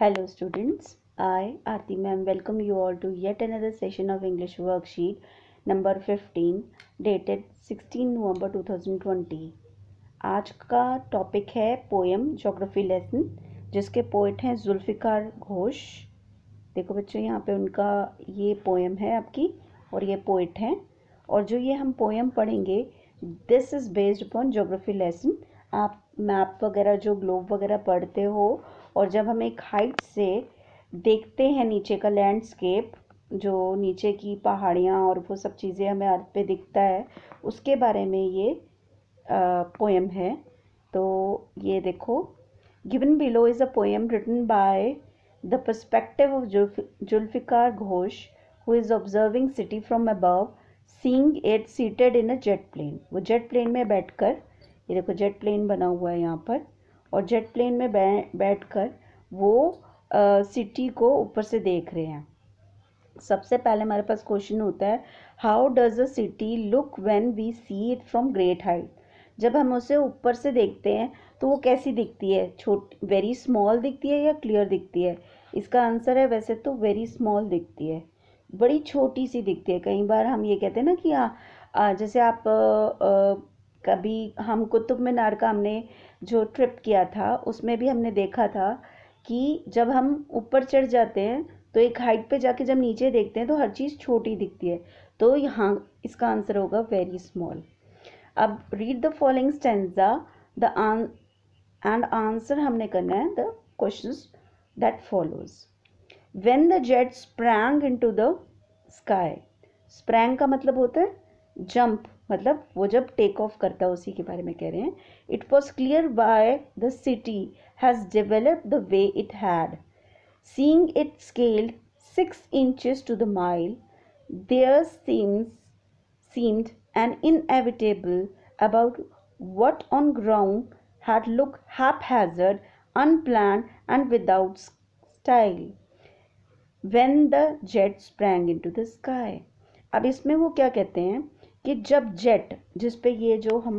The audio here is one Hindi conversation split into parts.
hello students I Aarti ma'am welcome you all to yet another session of English worksheet number fifteen dated sixteen November twenty आज का टॉपिक है पोएम जोग्राफी लेसन जिसके पोइट हैं जुल्फ़िकार घोष देखो बच्चों यहाँ पे उनका ये पोएम है आपकी और ये पोइट हैं और जो ये हम पोएम पढ़ेंगे this is based upon geography lesson आप मैप वगैरह जो ग्लोब वगैरह पढ़ते हो और जब हम एक हाइट से देखते हैं नीचे का लैंडस्केप जो नीचे की पहाड़ियाँ और वो सब चीज़ें हमें अर्थ पे दिखता है उसके बारे में ये पोएम है तो ये देखो given below is a poem written by the perspective of Zulfikar Ghose who is observing city from above seeing at seated in a jet plane वो जेट प्लेन में बैठकर ये देखो जेट प्लेन बना हुआ है यहाँ पर और जेट प्लेन में बै, बैठ कर वो सिटी को ऊपर से देख रहे हैं सबसे पहले हमारे पास क्वेश्चन होता है how does a city look when we see it from great height जब हम उसे ऊपर से देखते हैं तो वो कैसी दिखती है छोट वेरी स्मॉल दिखती है या क्लियर दिखती है इसका आंसर है वैसे तो वेरी स्मॉल दिखती है बड़ी छोटी सी दिखती है कई बार हम ये कहते हैं ना कि हाँ, हाँ जैसे आप आ, आ, कभी हम कुतुब मीनार का हमने जो ट्रिप किया था उसमें भी हमने देखा था कि जब हम ऊपर चढ़ जाते हैं तो एक हाइट पे जाके जब नीचे देखते हैं तो हर चीज़ छोटी दिखती है तो यहाँ इसका आंसर होगा वेरी स्मॉल अब read the following stanza the and answer हमने करना है the question that follows when the jet sprang into the sky sprang का मतलब होता है जंप मतलब वो जब टेक ऑफ करता है उसी के बारे में कह रहे हैं it was clear by the city has develop the way it had seeing it scaled six inches to the mile there seems seemed and inevitable about what on ground had look haphazard unplanned and without style when the jet sprang into the sky अब इसमें वो क्या कहते हैं कि जब जेट जिस पे ये जो हम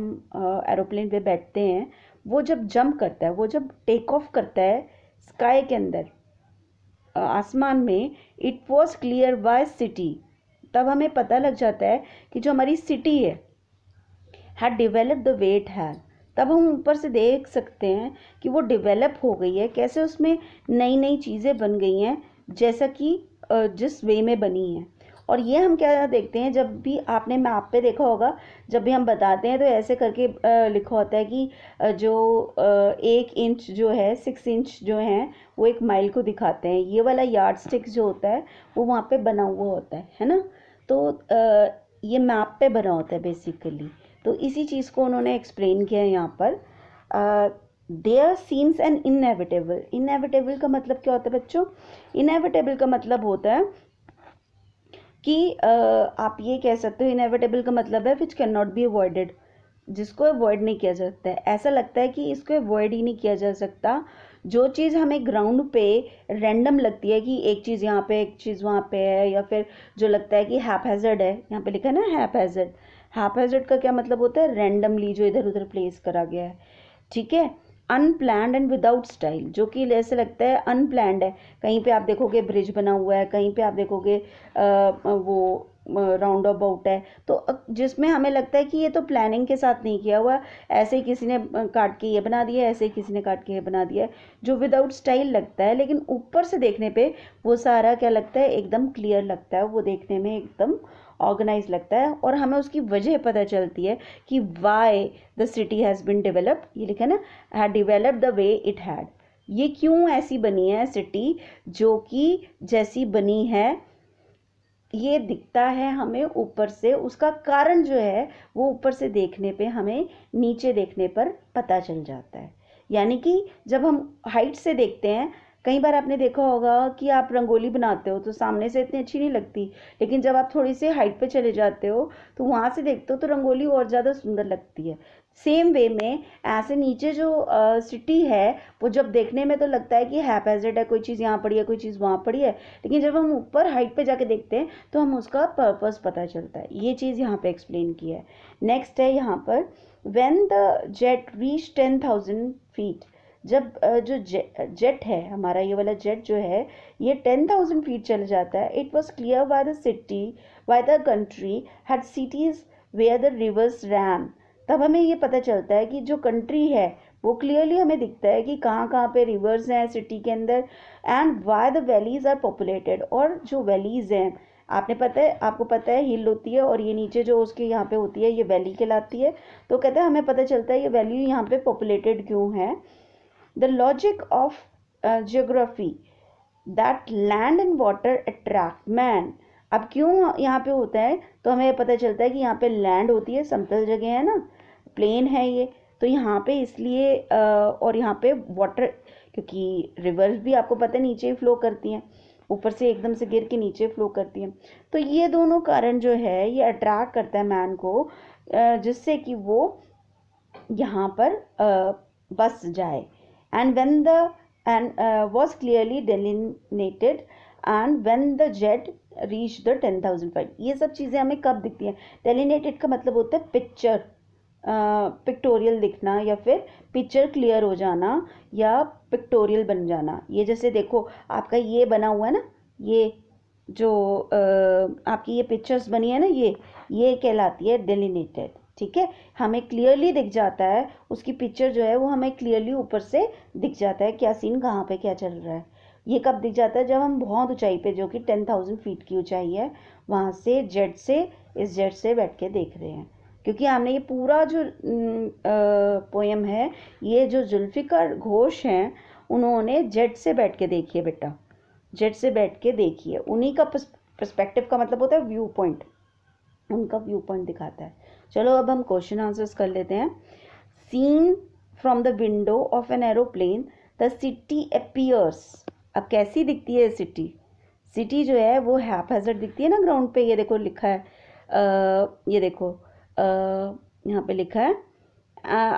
एरोप्लेन पे बैठते हैं वो जब जंप करता है वो जब टेक ऑफ करता है स्काई के अंदर आसमान में it was clear by city तब हमें पता लग जाता है कि जो हमारी सिटी है हैड डिवेलप द वेट है तब हम ऊपर से देख सकते हैं कि वो डिवेलप हो गई है कैसे उसमें नई नई चीज़ें बन गई हैं जैसा कि जिस वे में बनी है और ये हम क्या देखते हैं जब भी आपने मैप पे देखा होगा जब भी हम बताते हैं तो ऐसे करके लिखा होता है कि जो एक इंच जो है सिक्स इंच जो है वो एक माइल को दिखाते हैं ये वाला यार्ड स्टिक जो होता है वो वहाँ पर बना हुआ होता है है ना तो ये मैप पे बना होता है बेसिकली तो इसी चीज़ को उन्होंने एक्सप्लेन किया है यहाँ पर there seems and inevitable inevitable का मतलब क्या होता है बच्चों इनएविटेबल का मतलब होता है कि आप ये कह सकते हो इनएविटेबल का मतलब है which can not be avoided जिसको अवॉइड नहीं किया जा सकता है ऐसा लगता है कि इसको अवॉइड ही नहीं किया जा सकता जो चीज़ हमें ग्राउंड पे रैंडम लगती है कि एक चीज़ यहाँ पे एक चीज़ वहाँ पे है या फिर जो लगता है कि हैप हैजर्ड है यहाँ पे लिखा है ना हैप हैजर्ड हैप हैजर्ड का क्या मतलब होता है रैंडमली जो इधर उधर प्लेस करा गया है ठीक है अनप्लैंड एंड विदाउट स्टाइल जो कि ऐसे लगता है अनप्लैंड है कहीं पे आप देखोगे ब्रिज बना हुआ है कहीं पे आप देखोगे आ, वो राउंड अबाउट है तो जिसमें हमें लगता है कि ये तो प्लानिंग के साथ नहीं किया हुआ ऐसे ही किसी ने काट के ये बना दिया ऐसे ही किसी ने काट के ये बना दिया जो विदाउट स्टाइल लगता है लेकिन ऊपर से देखने पे वो सारा क्या लगता है एकदम क्लियर लगता है वो देखने में एकदम ऑर्गेनाइज लगता है और हमें उसकी वजह पता चलती है कि why the city has been developed ये लिखा ना had develop the way it had ये क्यों ऐसी बनी है सिटी जो कि जैसी बनी है ये दिखता है हमें ऊपर से उसका कारण जो है वो ऊपर से देखने पे हमें नीचे देखने पर पता चल जाता है यानी कि जब हम हाइट से देखते हैं कई बार आपने देखा होगा कि आप रंगोली बनाते हो तो सामने से इतनी अच्छी नहीं लगती लेकिन जब आप थोड़ी सी हाइट पे चले जाते हो तो वहाँ से देखते हो तो रंगोली और ज़्यादा सुंदर लगती है सेम वे में ऐसे नीचे जो सिटी है वो जब देखने में तो लगता है कि हैपेजेड है कोई चीज़ यहाँ पड़ी है कोई चीज़ वहाँ पड़ी है लेकिन जब हम ऊपर हाइट पे जाके देखते हैं तो हम उसका पर्पस पता चलता है ये चीज़ यहाँ पे एक्सप्लेन किया है नेक्स्ट है यहाँ पर when the jet reach ten thousand feet जब जो जे जेट है हमारा ये वाला जेट जो है ये टेन थाउजेंड फीट चले जाता है it was clear by the city by the country had cities where the rivers ran तब हमें ये पता चलता है कि जो कंट्री है वो क्लियरली हमें दिखता है कि कहाँ कहाँ पे रिवर्स हैं सिटी के अंदर and why the valleys are populated और जो वैलीज हैं आपने पता है आपको पता है हिल होती है और ये नीचे जो उसके यहाँ पे होती है ये वैली कहलाती है तो कहते हैं हमें पता चलता है ये वैली यहाँ पे पॉपुलेटेड क्यों है the logic of uh, geography that land and water attract man अब क्यों यहाँ पे होता है तो हमें पता चलता है कि यहाँ पे लैंड होती है समतल जगह है ना प्लेन है ये तो यहाँ पे इसलिए और यहाँ पे वाटर क्योंकि रिवर्स भी आपको पता है नीचे ही फ्लो करती हैं ऊपर से एकदम से गिर के नीचे फ्लो करती हैं तो ये दोनों कारण जो है ये अट्रैक्ट करता है मैन को जिससे कि वो यहाँ पर बस जाए and when the and uh, was clearly delineated and when the jet reach the ten thousand five ये सब चीज़ें हमें कब दिखती हैं डेलीनेटेड का मतलब होता है पिक्चर पिक्टोरियल uh, दिखना या फिर पिक्चर क्लियर हो जाना या पिक्टोरियल बन जाना ये जैसे देखो आपका ये बना हुआ है ना ये जो uh, आपकी ये पिक्चर्स बनी है ना ये ये कहलाती है डेलीनेटेड ठीक है हमें क्लियरली दिख जाता है उसकी पिक्चर जो है वो हमें क्लियरली ऊपर से दिख जाता है क्या सीन कहाँ पे क्या चल रहा है ये कब दिख जाता है जब हम बहुत ऊंचाई पे जो कि टेन थाउजेंड फीट की ऊंचाई है वहाँ से जेट से इस जेट से बैठ के देख रहे हैं क्योंकि हमने ये पूरा जो पोएम है ये जो जुल्फ़िकार घोष हैं उन्होंने जेट से बैठ के देखी है बेटा जेट से बैठ के देखी है उन्हीं का पर्सपेक्टिव का मतलब होता है व्यू पॉइंट उनका व्यू पॉइंट दिखाता है चलो अब हम क्वेश्चन आंसर्स कर लेते हैं seen from the window of an aeroplane the city appears अब कैसी दिखती है सिटी सिटी जो है वो हैप हैजर्ड दिखती है ना ग्राउंड पे ये देखो लिखा है आ, ये देखो आ, यहाँ पे लिखा है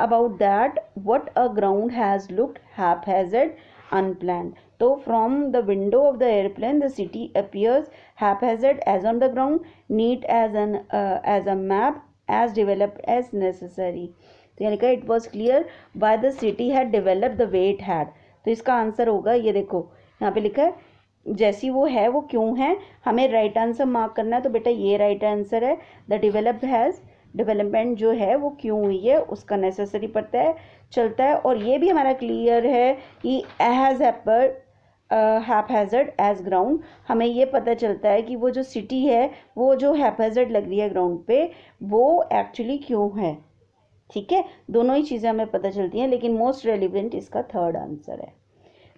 about that what a ground has looked haphazard unplanned तो from the window of the airplane the city appears haphazard as on the ground neat as an as a map as developed as necessary तो यानी कि it was clear why the city had developed the way it had तो इसका आंसर होगा ये देखो यहाँ पे लिखा है जैसी वो है वो क्यों है हमें राइट आंसर मार्क करना है तो बेटा ये राइट आंसर है द डिवेलप हैज़ डिवेलपमेंट जो है वो क्यों हुई है उसका नेसेसरी पड़ता है चलता है और ये भी हमारा क्लियर है कि एज एपर हैप हैज़र्ड एज ग्राउंड हमें ये पता चलता है कि वो जो सिटी है वो जो हैप हैज़र्ड लग रही है ग्राउंड पे वो एक्चुअली क्यों है ठीक है दोनों ही चीज़ें हमें पता चलती हैं लेकिन मोस्ट रेलिवेंट इसका थर्ड आंसर है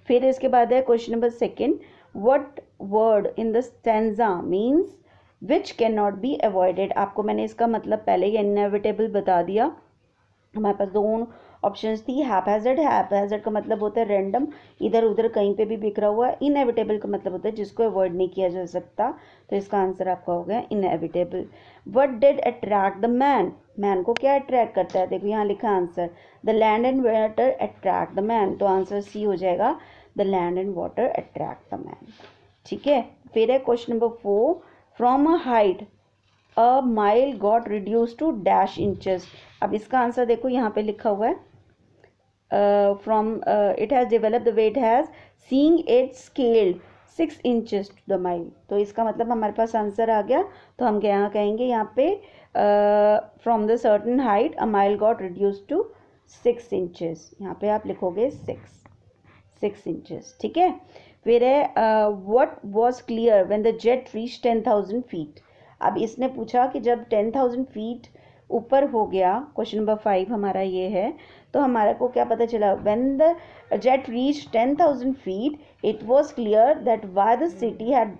फिर इसके बाद है question number second what word in the stanza means which can not be avoided आपको मैंने इसका मतलब पहले ही इनविटेबल बता दिया हमारे पास दोनों ऑप्शंस थी हैपैजर्ड हैपैजर्ड का मतलब होता है रैंडम इधर उधर कहीं पे भी बिखरा हुआ है इनएविटेबल का मतलब होता है जिसको अवॉइड नहीं किया जा सकता तो इसका आंसर आपका हो गया inevitable what did attract the man man को क्या अट्रैक्ट करता है देखो यहाँ लिखा answer the land and water attract the man तो आंसर सी हो जाएगा the land and water attract the man ठीक है फिर है question number four from a height a mile got reduce to dash inches अब इसका आंसर देखो यहाँ पे लिखा हुआ है uh, from uh, it has developed the it has seeing it scale six inches to the mile तो इसका मतलब हमारे पास आंसर आ गया तो हम यहाँ कहेंगे यहाँ पे from the certain height a mile got reduce to six inches यहाँ पे आप लिखोगे सिक्स सिक्स इंचज ठीक है फिर है what was clear when the jet reach ten thousand feet अब इसने पूछा कि जब टेन थाउजेंड फीट ऊपर हो गया क्वेश्चन नंबर फाइव हमारा ये है तो हमारे को क्या पता चला when the jet reach ten thousand feet it was clear that why the city had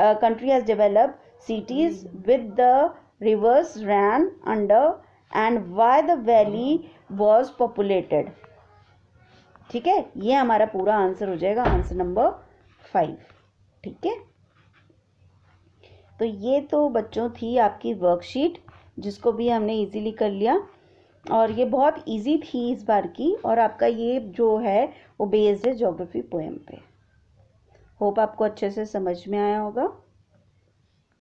country has develop cities with the rivers ran under and why the valley was populated ठीक है ये हमारा पूरा आंसर हो जाएगा आंसर नंबर फाइव ठीक है तो ये तो बच्चों थी आपकी वर्कशीट जिसको भी हमने इजीली कर लिया और ये बहुत इजी थी इस बार की और आपका ये जो है वो बेस्ड है जोग्राफी पोएम पे होप आपको अच्छे से समझ में आया होगा